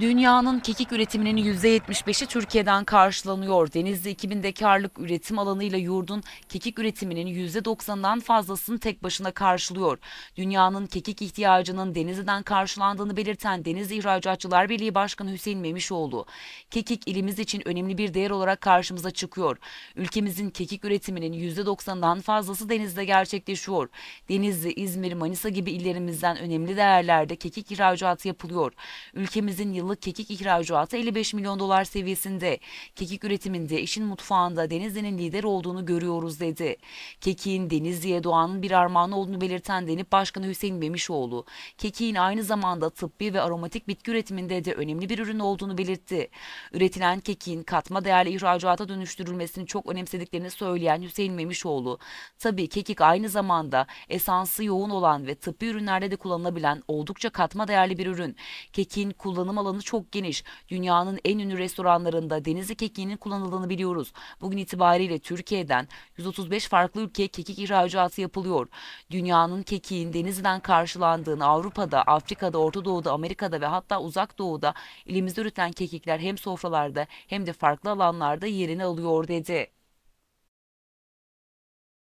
Dünyanın kekik üretiminin %75'i Türkiye'den karşılanıyor. Denizli 2000'de karlık üretim alanıyla yurdun kekik üretiminin %90'dan fazlasını tek başına karşılıyor. Dünyanın kekik ihtiyacının Denizli'den karşılandığını belirten Denizli İhracatçılar Birliği Başkanı Hüseyin Memişoğlu, kekik ilimiz için önemli bir değer olarak karşımıza çıkıyor. Ülkemizin kekik üretiminin %90'dan fazlası Denizli'de gerçekleşiyor. Denizli, İzmir, Manisa gibi illerimizden önemli değerlerde kekik ihracatı yapılıyor. Ülkemizin yıllık kekik ihracatı 55 milyon dolar seviyesinde. Kekik üretiminde işin mutfağında Denizli'nin lider olduğunu görüyoruz dedi. Kekiğin Denizli'ye doğanın bir armağan olduğunu belirten Denip Başkanı Hüseyin Memişoğlu kekiğin aynı zamanda tıbbi ve aromatik bitki üretiminde de önemli bir ürün olduğunu belirtti. Üretilen kekiğin katma değerli ihracata dönüştürülmesini çok önemsediklerini söyleyen Hüseyin Memişoğlu, tabii kekik aynı zamanda esansı yoğun olan ve tıbbi ürünlerde de kullanılabilen oldukça katma değerli bir ürün. Kekin kullanım alanı alanı çok geniş. Dünyanın en ünlü restoranlarında denizli kekiğinin kullanıldığını biliyoruz. Bugün itibariyle Türkiye'den 135 farklı ülkeye kekik ihracatı yapılıyor. Dünyanın kekiğin denizden karşılandığını Avrupa'da, Afrika'da, Orta Doğu'da, Amerika'da ve hatta Uzak Doğu'da elimizde üretilen kekikler hem sofralarda hem de farklı alanlarda yerini alıyor dedi.